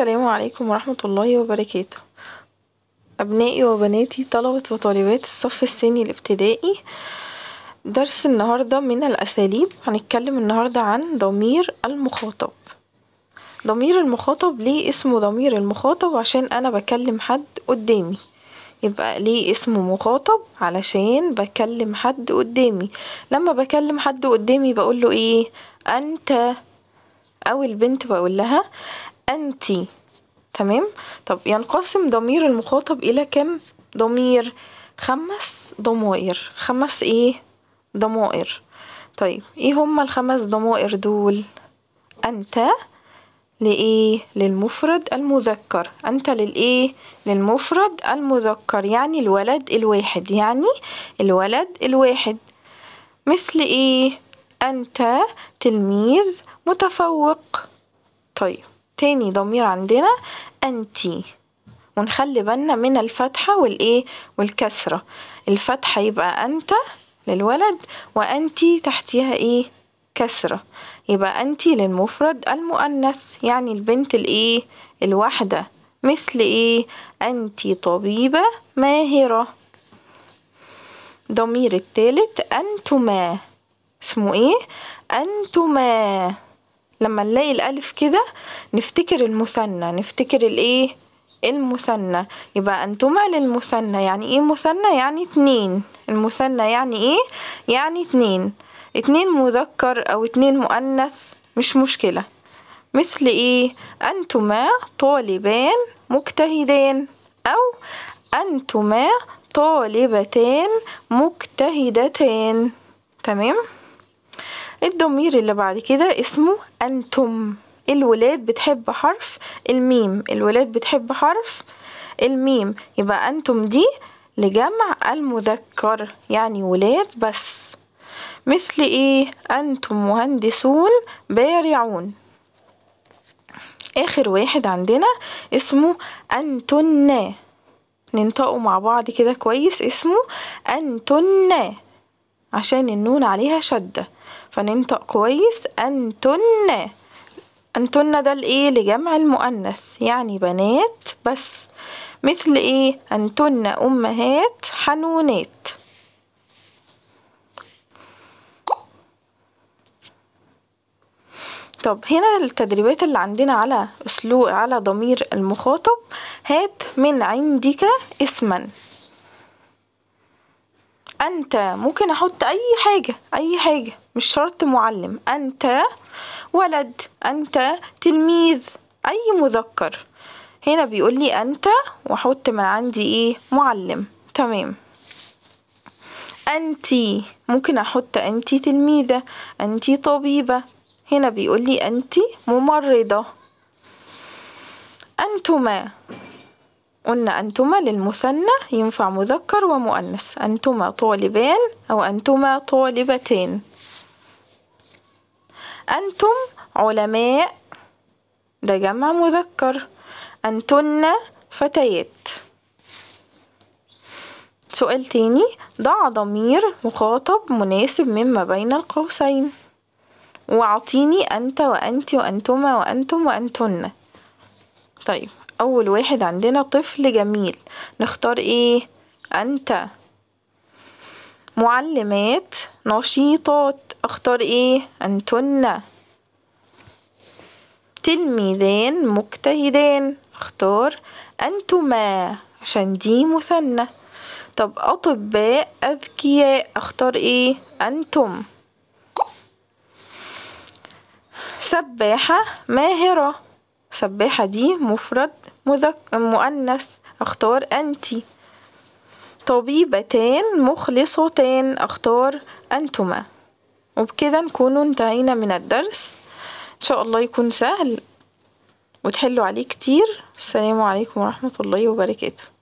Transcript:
السلام عليكم ورحمة الله وبركاته أبنائي وبناتي طلبة وطالبات الصف الثاني الابتدائي درس النهاردة من الأساليب هنتكلم النهاردة عن ضمير المخاطب ضمير المخاطب ليه اسمه ضمير المخاطب عشان أنا بكلم حد قدامي يبقى ليه اسمه مخاطب علشان بكلم حد قدامي لما بكلم حد قدامي بقول له ايه انت او البنت بقول لها أنتِ تمام طب ينقسم ضمير المخاطب إلى كم ضمير خمس ضمائر خمس إيه ضمائر طيب إيه هما الخمس ضمائر دول أنت لإيه للمفرد المذكر أنت للإيه للمفرد المذكر يعني الولد الواحد يعني الولد الواحد مثل إيه أنت تلميذ متفوق طيب تاني ضمير عندنا أنتي ونخلي بالنا من الفتحة والإيه والكسرة الفتحة يبقى أنت للولد وأنتي تحتيها إيه كسرة يبقى أنتي للمفرد المؤنث يعني البنت الإيه الواحدة مثل إيه أنتي طبيبة ماهرة ضمير التالت أنتما اسمه إيه أنتما لما نلاقي الالف كده نفتكر المثنى نفتكر الايه المثنى يبقى انتما للمثنى يعني ايه مثنى يعني اتنين المثنى يعني ايه يعني اتنين اتنين مذكر او اتنين مؤنث مش مشكلة مثل ايه انتما طالبان مجتهدان او انتما طالبتان مجتهدتان تمام الضمير اللي بعد كده اسمه أنتم الولاد بتحب حرف الميم الولاد بتحب حرف الميم يبقى أنتم دي لجمع المذكر يعني ولاد بس مثل ايه أنتم مهندسون بارعون آخر واحد عندنا اسمه أنتن ننطقه مع بعض كده كويس اسمه أنتن عشان النون عليها شدة فننطق كويس أنتن أنتن ده الإيه لجمع المؤنث يعني بنات بس مثل إيه أنتن أمهات حنونات طب هنا التدريبات اللي عندنا على أسلوب على ضمير المخاطب هات من عندك اسما انت ممكن احط اي حاجة اي حاجة مش شرط معلم انت ولد انت تلميذ اي مذكر هنا بيقول لي انت واحط من عندي ايه معلم تمام انتي ممكن احط انتي تلميذة انتي طبيبة هنا بيقول لي انتي ممرضة انتما قلنا أنتما للمثنى ينفع مذكر ومؤنث أنتما طالبان أو أنتما طالبتان أنتم علماء ده جمع مذكر أنتن فتيات سؤال تاني ضع ضمير مخاطب مناسب مما بين القوسين واعطيني أنت وأنت وأنتما وأنتم وأنتن طيب اول واحد عندنا طفل جميل نختار ايه انت معلمات نشيطات اختار ايه انتن تلميذان مجتهدان اختار انتما عشان دي مثنى طب اطباء اذكياء اختار ايه انتم سباحة ماهرة سباحة دي مفرد مذك... مؤنث اختار أنتِ طبيبتان مخلصتان اختار أنتما وبكده نكون انتهينا من الدرس ان شاء الله يكون سهل وتحلوا عليه كتير السلام عليكم ورحمة الله وبركاته